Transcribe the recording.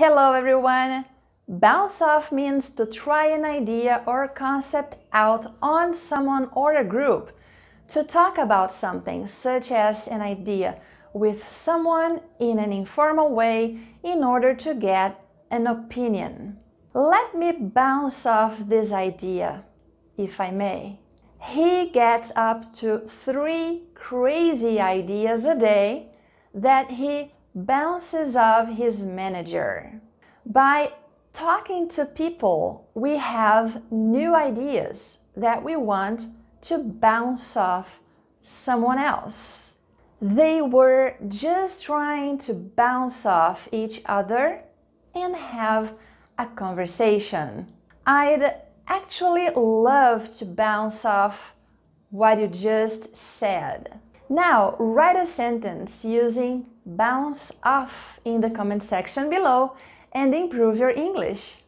Hello everyone! Bounce off means to try an idea or concept out on someone or a group. To talk about something, such as an idea, with someone in an informal way in order to get an opinion. Let me bounce off this idea, if I may. He gets up to three crazy ideas a day that he bounces off his manager. By talking to people, we have new ideas that we want to bounce off someone else. They were just trying to bounce off each other and have a conversation. I'd actually love to bounce off what you just said. Now, write a sentence using bounce off in the comment section below and improve your English.